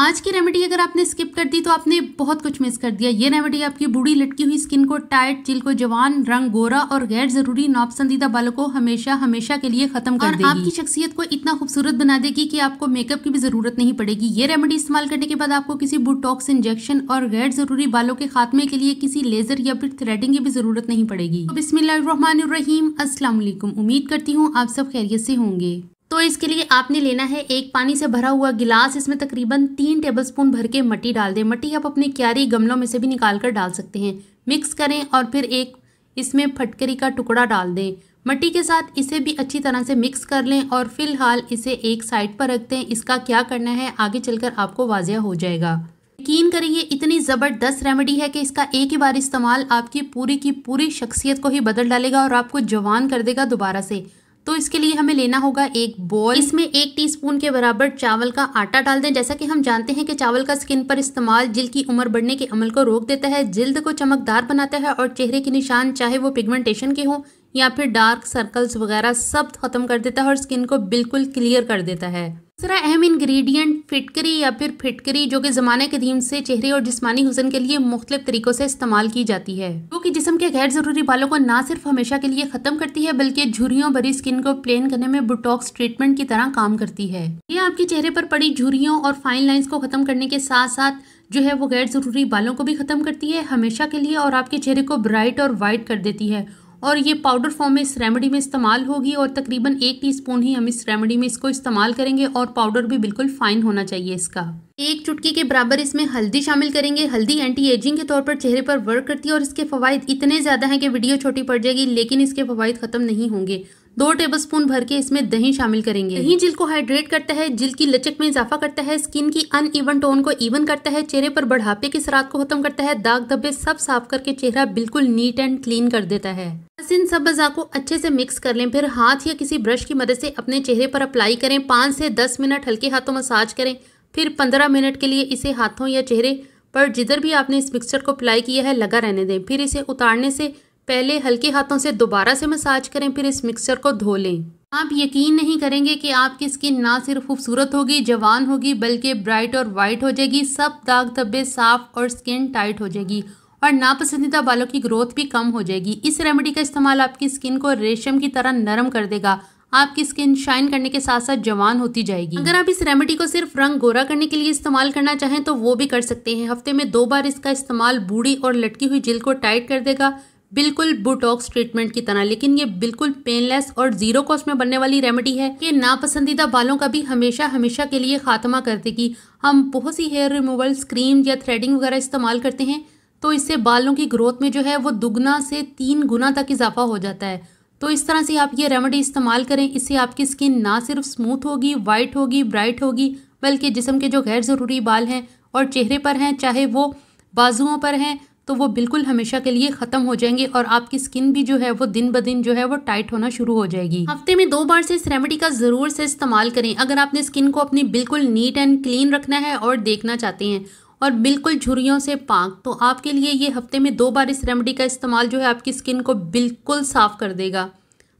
आज की रेमेडी अगर आपने स्किप कर दी तो आपने बहुत कुछ मिस कर दिया ये रेमेडी आपकी बूढ़ी लटकी हुई स्किन को टाइट चिल को जवान रंग गोरा और गैर जरूरी नापसंदीदा बालों को हमेशा हमेशा के लिए खत्म कर देगी आपकी शख्सियत को इतना खूबसूरत बना देगी कि आपको मेकअप की भी जरूरत नहीं पड़ेगी ये रेमेडी इस्तेमाल करने के बाद आपको किसी बुटॉक्स इंजेक्शन और गैर जरूरी बालों के खात्मे के लिए किसी लेजर या फिर थ्रेडिंग की भी जरूरत नहीं पड़ेगी तो बिस्मिल्लाम असल उम्मीद करती हूँ आप सब खैरियत से होंगे तो इसके लिए आपने लेना है एक पानी से भरा हुआ गिलास इसमें तकरीबन तीन टेबलस्पून भर के मट्टी डाल दें मट्टी आप अपने क्यारी गमलों में से भी निकाल कर डाल सकते हैं मिक्स करें और फिर एक इसमें फटकरी का टुकड़ा डाल दें मट्टी के साथ इसे भी अच्छी तरह से मिक्स कर लें और फिलहाल इसे एक साइड पर रख दें इसका क्या करना है आगे चलकर आपको वाजिया हो जाएगा यकीन ये इतनी ज़बरदस्त रेमेडी है कि इसका एक ही बार इस्तेमाल आपकी पूरी की पूरी शख्सियत को ही बदल डालेगा और आपको जवान कर देगा दोबारा से तो इसके लिए हमें लेना होगा एक बॉल इसमें एक टीस्पून के बराबर चावल का आटा डाल दें जैसा कि हम जानते हैं कि चावल का स्किन पर इस्तेमाल जिल की उम्र बढ़ने के अमल को रोक देता है जिल्द को चमकदार बनाता है और चेहरे के निशान चाहे वो पिगमेंटेशन के हों या फिर डार्क सर्कल्स वगैरह सब खत्म कर देता है और स्किन को बिल्कुल क्लियर कर देता है ज़रा अहम इंग्रेडिएंट फिटकरी या फिर फिटकरी जो कि ज़माने कदीम से चेहरे और जिसमानी हुसन के लिए मुख्तलिफ तरीक़ों से इस्तेमाल की जाती है जो कि जिसम के गैर ज़रूरी बालों को ना सिर्फ हमेशा के लिए ख़त्म करती है बल्कि झुरियों भरी स्किन को प्लेन करने में बुटॉक्स ट्रीटमेंट की तरह काम करती है ये आपके चेहरे पर पड़ी झुरियों और फाइन लाइन्स को ख़त्म करने के साथ साथ जो है वो गैर ज़रूरी बालों को भी ख़त्म करती है हमेशा के लिए और आपके चेहरे को ब्राइट और वाइट कर देती है और ये पाउडर फॉर्म में इस रेमेडी में इस्तेमाल होगी और तकरीबन एक टीस्पून ही हम इस रेमेडी में इसको इस्तेमाल करेंगे और पाउडर भी बिल्कुल फाइन होना चाहिए इसका एक चुटकी के बराबर इसमें हल्दी शामिल करेंगे हल्दी एंटी एजिंग के तौर पर चेहरे पर वर्क करती है और इसके फ़वाद इतने ज़्यादा हैं कि वीडियो छोटी पड़ जाएगी लेकिन इसके फ़वाद ख़त्म नहीं होंगे दो टेबलस्पून भर के इसमें दही शामिल करेंगे दही जिल को हाइड्रेट करता है जिल की लचक में इजाफा करता है स्किन की अन ईवन टोन को इवन करता है चेहरे पर बढ़ापे के सरात को खत्म करता है दाग धब्बे सब साफ करके चेहरा बिल्कुल नीट एंड क्लीन कर देता है बस इन सब अज़ा को अच्छे से मिक्स कर लें फिर हाथ या किसी ब्रश की मदद से अपने चेहरे पर अप्लाई करें पाँच से दस मिनट हल्के हाथों मसाज करें फिर पंद्रह मिनट के लिए इसे हाथों या चेहरे पर जिधर भी आपने इस मिक्सचर को अप्लाई किया है लगा रहने दें फिर इसे उतारने से पहले हल्के हाथों से दोबारा से मसाज करें फिर इस मिक्सचर को धो लें आप यकीन नहीं करेंगे कि आपकी स्किन ना सिर्फ खूबसूरत होगी जवान होगी बल्कि ब्राइट और वाइट हो जाएगी सब दाग धब्बे साफ और स्किन टाइट हो जाएगी और नापसंदीदा बालों की ग्रोथ भी कम हो जाएगी इस रेमेडी का इस्तेमाल आपकी स्किन को रेशम की तरह नरम कर देगा आपकी स्किन शाइन करने के साथ साथ जवान होती जाएगी अगर आप इस रेमेडी को सिर्फ रंग गोरा करने के लिए इस्तेमाल करना चाहें तो वो भी कर सकते हैं हफ्ते में दो बार इसका इस्तेमाल बूढ़ी और लटकी हुई जिल को टाइट कर देगा बिल्कुल बुटॉक्स ट्रीटमेंट की तरह लेकिन ये बिल्कुल पेनलेस और जीरो कॉस्ट में बनने वाली रेमेडी है ये नापसंदीदा बालों का भी हमेशा हमेशा के लिए खात्मा कर देगी हम बहुत सी हेयर रिमूवल क्रीम या थ्रेडिंग वगैरह इस्तेमाल करते हैं तो इससे बालों की ग्रोथ में जो है वो दुगना से तीन गुना तक इजाफा हो जाता है तो इस तरह से आप ये रेमेडी इस्तेमाल करें इससे आपकी स्किन ना सिर्फ स्मूथ होगी वाइट होगी ब्राइट होगी बल्कि जिसम के जो गैर ज़रूरी बाल हैं और चेहरे पर हैं चाहे वो बाजुओं पर हैं तो वो बिल्कुल हमेशा के लिए ख़त्म हो जाएंगे और आपकी स्किन भी जो है वो दिन ब दिन जो है वो टाइट होना शुरू हो जाएगी हफ्ते में दो बार से इस रेमेडी का ज़रूर से इस्तेमाल करें अगर आपने स्किन को अपनी बिल्कुल नीट एंड क्लीन रखना है और देखना चाहते हैं और बिल्कुल झुरियों से पाक तो आपके लिए ये हफ्ते में दो बार इस रेमेडी का इस्तेमाल जो है आपकी स्किन को बिल्कुल साफ़ कर देगा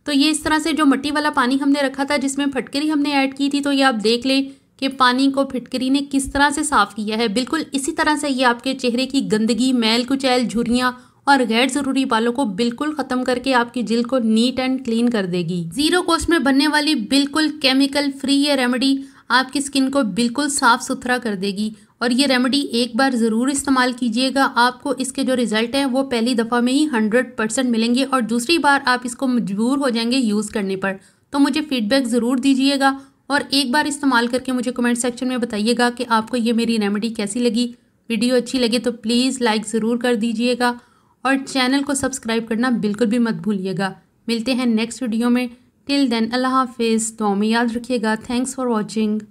तो ये इस तरह से जो मट्टी वाला पानी हमने रखा था जिसमें फटकरी हमने ऐड की थी तो ये आप देख लें कि पानी को फिटकरी ने किस तरह से साफ़ किया है बिल्कुल इसी तरह से ये आपके चेहरे की गंदगी मैल कुचैल झुरियाँ और गैर जरूरी बालों को बिल्कुल खत्म करके आपकी जिल को नीट एंड क्लीन कर देगी जीरो कॉस्ट में बनने वाली बिल्कुल केमिकल फ्री ये रेमेडी आपकी स्किन को बिल्कुल साफ सुथरा कर देगी और ये रेमेडी एक बार ज़रूर इस्तेमाल कीजिएगा आपको इसके जो रिज़ल्ट हैं वो पहली दफ़ा में ही हंड्रेड परसेंट मिलेंगे और दूसरी बार आप इसको मजबूर हो जाएंगे यूज़ करने पर तो मुझे फीडबैक ज़रूर दीजिएगा और एक बार इस्तेमाल करके मुझे कमेंट सेक्शन में बताइएगा कि आपको ये मेरी रेमेडी कैसी लगी वीडियो अच्छी लगे तो प्लीज़ लाइक ज़रूर कर दीजिएगा और चैनल को सब्सक्राइब करना बिल्कुल भी मत भूलिएगा मिलते हैं नेक्स्ट वीडियो में टिल देन अल्लाह हाफिज़ तो याद रखिएगा थैंक्स फॉर वॉचिंग